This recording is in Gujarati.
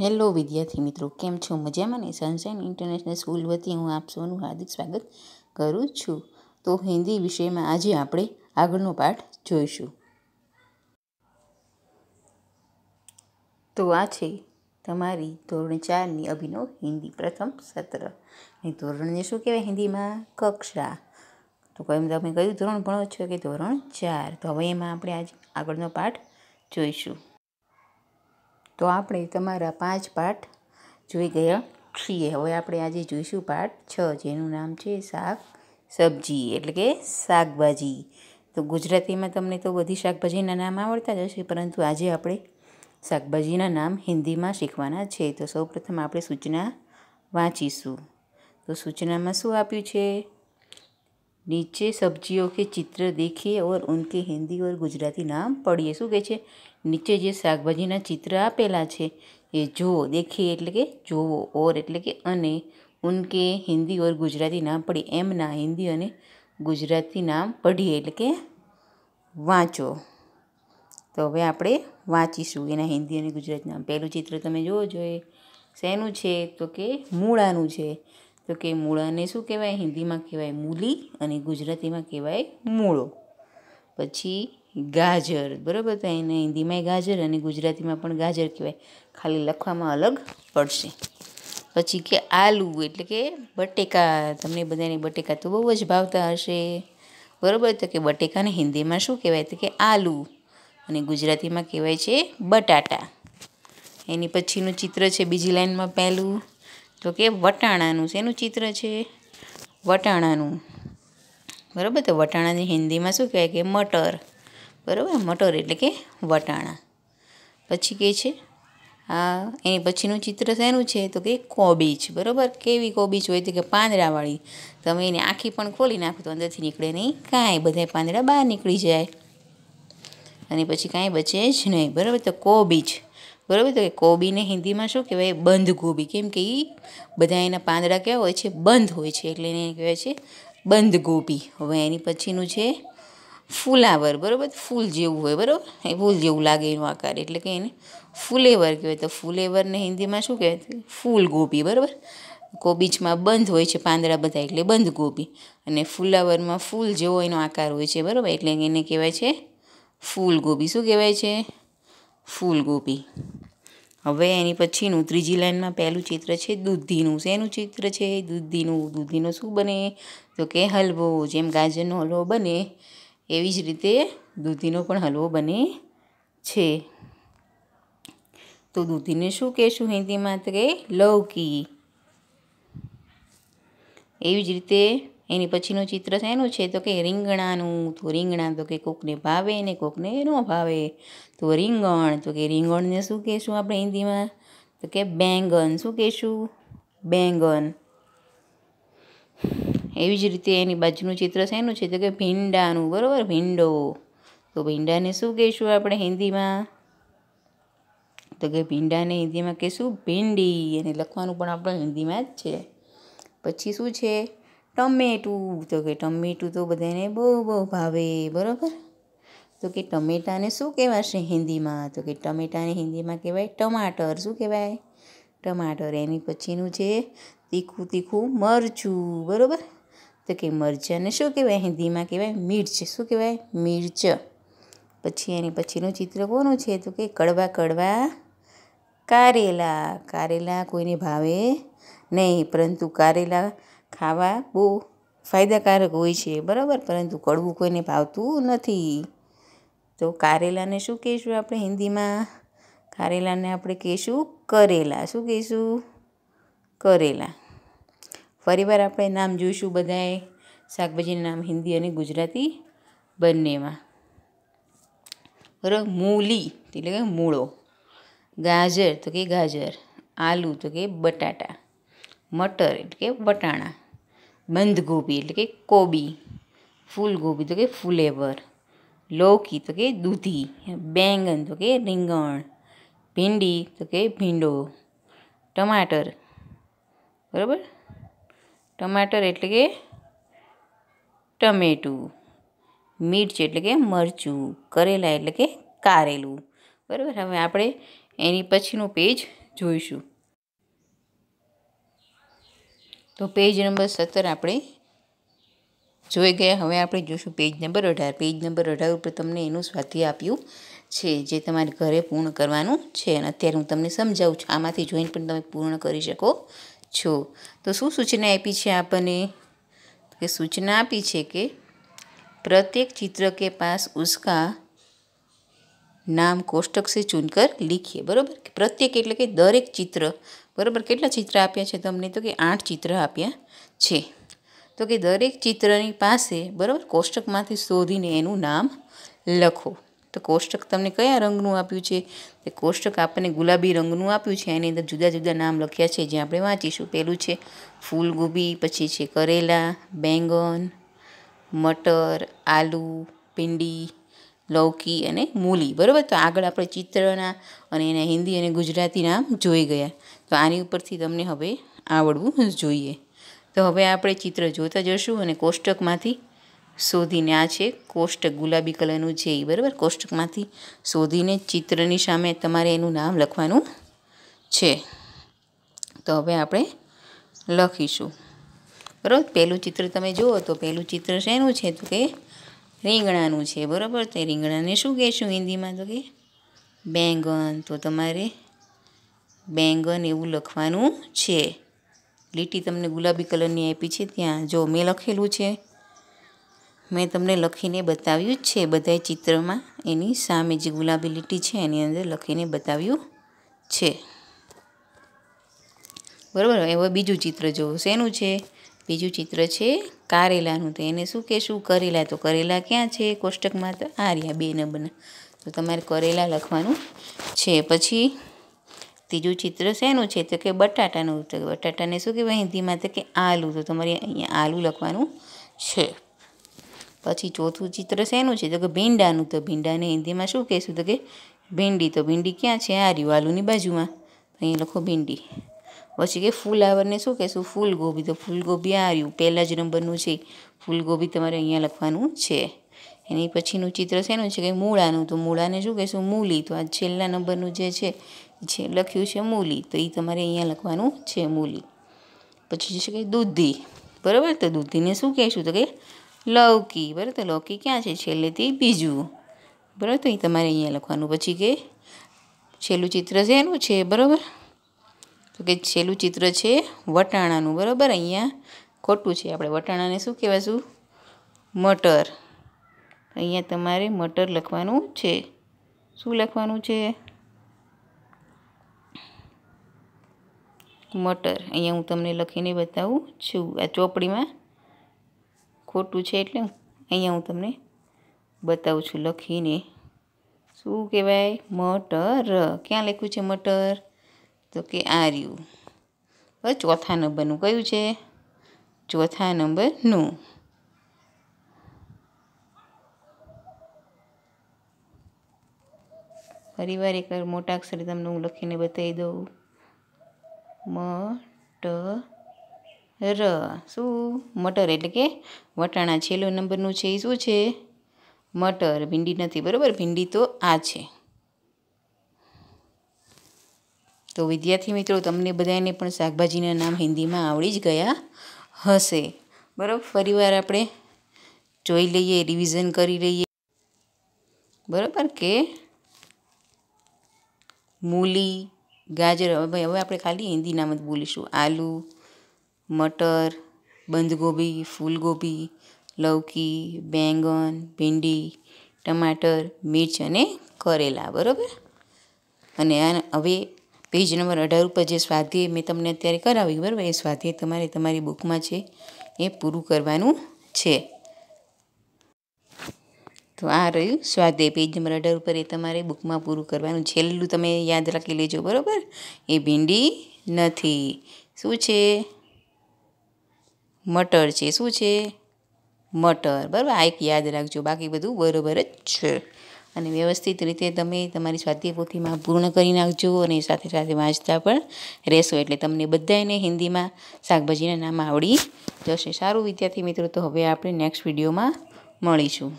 હેલો વિદ્યાર્થી મિત્રો કેમ છો મજામાં ને સનશાઇન ઇન્ટરનેશનલ સ્કૂલ વતી હું આપ સૌનું હાર્દિક સ્વાગત કરું છું તો હિન્દી વિષયમાં આજે આપણે આગળનો પાઠ જોઈશું તો આ છે તમારી ધોરણ ચારની અભિનવ હિન્દી પ્રથમ સત્ર અને ધોરણને શું કહેવાય હિન્દીમાં કક્ષા તો કયું તમે કયું ધોરણ ભણો છો કે ધોરણ ચાર તો હવે એમાં આપણે આજે આગળનો પાઠ જોઈશું તો આપણે તમારા પાંચ પાઠ જોઈ ગયા છીએ હવે આપણે આજે જોઈશું પાઠ છ જેનું નામ છે શાક સબ્જી એટલે કે શાકભાજી તો ગુજરાતીમાં તમને તો બધી શાકભાજીના નામ આવડતા જ હશે પરંતુ આજે આપણે શાકભાજીના નામ હિન્દીમાં શીખવાના છે તો સૌપ્રથમ આપણે સૂચના વાંચીશું તો સૂચનામાં શું આપ્યું છે નીચે સબ્જીઓ કે ચિત્ર દેખીએ ઓર ઉનકે હિન્દી ઓર ગુજરાતી નામ પડીએ શું કહે છે નીચે જે શાકભાજીના ચિત્ર આપેલા છે એ જુઓ દેખીએ એટલે કે જોવો ઓર એટલે કે અને ઉનકે હિન્દી ઓર ગુજરાતી નામ પઢીએ એમના હિન્દી અને ગુજરાતી નામ પઢીએ એટલે કે વાંચો તો હવે આપણે વાંચીશું એના હિન્દી અને ગુજરાતી નામ પહેલું ચિત્ર તમે જોવો જોઈએ શેનું છે તો કે મૂળાનું છે તો કે મૂળાને શું કહેવાય હિન્દીમાં કહેવાય મૂલી અને ગુજરાતીમાં કહેવાય મૂળો પછી ગાજર બરાબર તો એને હિન્દીમાં ગાજર અને ગુજરાતીમાં પણ ગાજર કહેવાય ખાલી લખવામાં અલગ પડશે પછી કે આલુ એટલે કે બટેકા તમને બધાને બટેકા તો બહુ જ ભાવતા હશે બરાબર તો કે બટેકાને હિન્દીમાં શું કહેવાય તો કે આલુ અને ગુજરાતીમાં કહેવાય છે બટાટા એની પછીનું ચિત્ર છે બીજી લાઇનમાં પહેલું તો કે વટાણાનું શેનું ચિત્ર છે વટાણાનું બરાબર તો વટાણાની હિન્દીમાં શું કહેવાય કે મટર બરાબર મટર એટલે કે વટાણા પછી કે છે આ એની પછીનું ચિત્ર શેનું છે તો કે કોબીજ બરાબર કેવી કોબીજ હોય તો કે પાંદડાવાળી તમે એની આખી પણ ખોલી નાખો તો અંદરથી નીકળે નહીં કાંઈ બધા પાંદડા બહાર નીકળી જાય અને પછી કાંઈ બચે જ નહીં બરાબર તો કોબીજ બરાબર તો કોબીને હિન્દીમાં શું કહેવાય બંધ ગોબી કેમ કે એ બધા એના પાંદડા કેવા હોય છે બંધ હોય છે એટલે એને કહેવાય છે બંધ ગોબી હવે એની પછીનું છે ફૂલાવર બરાબર ફૂલ જેવું હોય બરાબર એ ફૂલ જેવું લાગે એનો આકાર એટલે કે એને ફૂલેવર કહેવાય તો ફૂલેવરને હિન્દીમાં શું કહેવાય ફૂલ ગોબી બરાબર કોબીજમાં બંધ હોય છે પાંદડા બધા એટલે બંધ ગોબી અને ફૂલાવરમાં ફૂલ જેવો એનો આકાર હોય છે બરાબર એટલે એને કહેવાય છે ફૂલ ગોબી શું કહેવાય છે ફૂલગોબી હવે એની પછીનું ત્રીજી લાઇનમાં પહેલું ચિત્ર છે દૂધીનું શેનું ચિત્ર છે દૂધીનું દૂધીનું શું બને તો કે હલવો જેમ ગાજરનો હલવો બને એવી જ રીતે દૂધીનો પણ હલવો બને છે તો દૂધીને શું કહેશું હિન્દીમાં તો કે લૌકી એવી જ રીતે એની પછીનું ચિત્ર શેનું છે તો કે રીંગણાનું તો રીંગણા તો કે કોકને ભાવે ને કોકને ન ભાવે તો રીંગણ તો કે રીંગણને શું કહેશું આપણે હિન્દીમાં તો કે બેંગન શું કહેશું બેંગન એવી જ રીતે એની બાજુનું ચિત્ર શેનું છે તો કે ભીંડાનું બરાબર ભીંડો તો ભીંડાને શું કહેશું આપણે હિન્દીમાં તો કે ભીંડાને હિન્દીમાં કહેશું ભીંડી એને લખવાનું પણ આપણે હિન્દીમાં જ છે પછી શું છે ટમેટું તો કે ટમેટું તો બધાને બહુ બહુ ભાવે બરાબર તો કે ટમેટાને શું કહેવાશે હિન્દીમાં તો કે ટમેટાને હિન્દીમાં કહેવાય ટમાટર શું કહેવાય ટમાટર એની પછીનું છે તીખું તીખું મરચું બરાબર તો કે મરચાંને શું કહેવાય હિન્દીમાં કહેવાય મિર્ચ શું કહેવાય મિર્ચ પછી એની પછીનું ચિત્ર કોનું છે તો કે કડવા કડવા કારેલા કારેલા કોઈને ભાવે નહીં પરંતુ કારેલા ખાવા બહુ ફાયદાકારક હોય છે બરાબર પરંતુ કડવું કોઈને ભાવતું નથી તો કારેલાને શું કહીશું આપણે હિન્દીમાં કારેલાને આપણે કહીશું કરેલા શું કહીશું કરેલા ફરીવાર આપણે નામ જોઈશું બધાએ શાકભાજીનું નામ હિન્દી અને ગુજરાતી બંનેમાં બરાબર મૂલી એટલે કે મૂળો ગાજર તો કે ગાજર આલુ તો કે બટાટા મટર એટલે કે વટાણા બંધગોબી એટલે કે કોબી ફૂલગોબી તો કે ફુલેવર લૌકી તો કે દૂધી બેંગન તો કે રીંગણ ભીંડી તો કે ભીંડો ટમાટર બરાબર ટમાટર એટલે કે ટમેટું મિર્ચ એટલે કે મરચું કરેલા એટલે કે કારેલું બરાબર હવે આપણે એની પછીનું પેજ જોઈશું તો પેજ નંબર સત્તર આપણે જોઈ ગયા હવે આપણે જોઈશું પેજ નંબર અઢાર પેજ નંબર અઢાર ઉપર તમને એનું સ્વાધ્યાય આપ્યું છે જે તમારે ઘરે પૂર્ણ કરવાનું છે અને અત્યારે હું તમને સમજાવું છું આમાંથી જોઈને પણ તમે પૂર્ણ કરી શકો છો તો શું સૂચના આપી છે આપણને કે સૂચના આપી છે કે પ્રત્યેક ચિત્ર કે પાસ ઉસકા નામ કોષ્ટક સે ચૂનકર લીખીએ બરાબર પ્રત્યેક એટલે કે દરેક ચિત્ર બરાબર કેટલા ચિત્ર આપ્યા છે તમને તો કે આઠ ચિત્ર આપ્યા છે તો કે દરેક ચિત્રની પાસે બરાબર કોષ્ટકમાંથી શોધીને એનું નામ લખો તો કોષ્ટક તમને કયા રંગનું આપ્યું છે તે કોષ્ટક આપણને ગુલાબી રંગનું આપ્યું છે એની અંદર જુદા જુદા નામ લખ્યા છે જે આપણે વાંચીશું પહેલું છે ફૂલગોબી પછી છે કરેલા બેંગન મટર આલુ ભીંડી લૌકી અને મૂલી બરાબર તો આગળ આપણે ચિત્રના અને એના હિન્દી અને ગુજરાતી નામ જોઈ ગયા તો આની ઉપરથી તમને હવે આવડવું જોઈએ તો હવે આપણે ચિત્ર જોતા જશું અને કોષ્ટકમાંથી શોધીને આ છે કોષ્ટક ગુલાબી કલરનું છે એ બરાબર કોષ્ટકમાંથી શોધીને ચિત્રની સામે તમારે એનું નામ લખવાનું છે તો હવે આપણે લખીશું બરાબર પહેલું ચિત્ર તમે જુઓ તો પહેલું ચિત્ર શેનું છે તો કે રીંગણાનું છે બરાબર તે રીંગણાને શું કહેશું હિન્દીમાં તો કે બેંગન તો તમારે બેંગન એવું લખવાનું છે લીટી તમને ગુલાબી કલરની આપી છે ત્યાં જો મેં લખેલું છે મેં તમને લખીને બતાવ્યું જ છે બધાય ચિત્રમાં એની સામે જે ગુલાબી લીટી છે એની અંદર લખીને બતાવ્યું છે બરાબર હવે બીજું ચિત્ર જોવો શેનું છે બીજું ચિત્ર છે કારેલાનું તો એને શું કહેશું કરેલા તો કરેલા ક્યાં છે કોષ્ટકમાં તો આ રહ્યા બે નંબરના તો તમારે કરેલા લખવાનું છે પછી ત્રીજું ચિત્ર શેનું છે તો કે બટાટાનું તો બટાટાને શું કહેવાય હિન્દીમાં તો કે આલુ તો તમારે અહીંયા આલુ લખવાનું છે પછી ચોથું ચિત્ર શેનું છે તો કે ભીંડાનું તો ભીંડાને હિન્દીમાં શું કહેશું તો કે ભીંડી તો ભીંડી ક્યાં છે આ રહ્યું આલુની બાજુમાં તો અહીંયા લખો ભીંડી પછી કે ફૂલાવરને શું કહેશું ફૂલગોબી તો ફૂલગોબી આ રહ્યું પહેલા જ નંબરનું છે ફૂલગોબી તમારે અહીંયા લખવાનું છે એની પછીનું ચિત્ર શેનું છે કે મૂળાનું તો મૂળાને શું કહેશું મૂલી તો આ છેલ્લા નંબરનું જે છે જે લખ્યું છે મૂલી તો એ તમારે અહીંયા લખવાનું છે મૂલી પછી છે કે દૂધી બરાબર તો દૂધીને શું કહેશું તો કે લૌકી બરાબર તો લૌકી ક્યાં છે છેલ્લેથી બીજું બરાબર તો એ તમારે અહીંયા લખવાનું પછી કે છેલ્લું ચિત્ર છે એનું છે બરાબર તો કે છેલ્લું ચિત્ર છે વટાણાનું બરાબર અહીંયા ખોટું છે આપણે વટાણાને શું કહેવાશું મટર અહીંયા તમારે મટર લખવાનું છે શું લખવાનું છે મટર અહીંયા હું તમને લખીને બતાવું છું આ ચોપડીમાં ખોટું છે એટલે અહીંયા હું તમને બતાવું છું લખીને શું કહેવાય મટર ક્યાં લખ્યું છે મટર તો કે આર્યું હવે ચોથા નંબરનું કયું છે ચોથા નંબરનું ફરીવાર એકવાર મોટા અક્ષરે તમને હું લખીને બતાવી દઉં મટર શું મટર એટલે કે વટાણા છેલ્લો નંબરનું છે એ શું છે મટર ભીંડી નથી બરાબર ભીંડી તો આ છે તો વિદ્યાર્થી મિત્રો તમને બધાને પણ શાકભાજીના નામ હિન્દીમાં આવડી જ ગયા હશે બરાબર ફરીવાર આપણે જોઈ લઈએ રિવિઝન કરી લઈએ બરાબર કે મૂલી ગાજર હવે હવે આપણે ખાલી હિન્દીનામાં જ બોલીશું આલુ મટર બંધગોબી ફૂલગોબી લૌકી બેંગન ભીંડી ટમાટર મિર્ચ અને કરેલા બરાબર અને આ હવે પેજ નંબર અઢાર ઉપર જે સ્વાધ્યાય મેં તમને અત્યારે કરાવી બરાબર એ સ્વાધ્યાય તમારે તમારી બુકમાં છે એ પૂરું કરવાનું છે તો આ રહ્યું સ્વાદે પેજ નંબર અઢાર ઉપર એ તમારે બુકમાં પૂરું કરવાનું છેલ્લું તમે યાદ રાખી લેજો બરાબર એ ભીંડી નથી શું છે મટર છે શું છે મટર બરાબર આ એક યાદ રાખજો બાકી બધું બરાબર જ છે અને વ્યવસ્થિત રીતે તમે તમારી સ્વાધ્યાય પોથીમાં પૂર્ણ કરી નાખજો અને સાથે સાથે વાંચતા પણ રહેશો એટલે તમને બધાને હિન્દીમાં શાકભાજીના નામ આવડી જશે સારું વિદ્યાર્થી મિત્રો તો હવે આપણે નેક્સ્ટ વિડીયોમાં મળીશું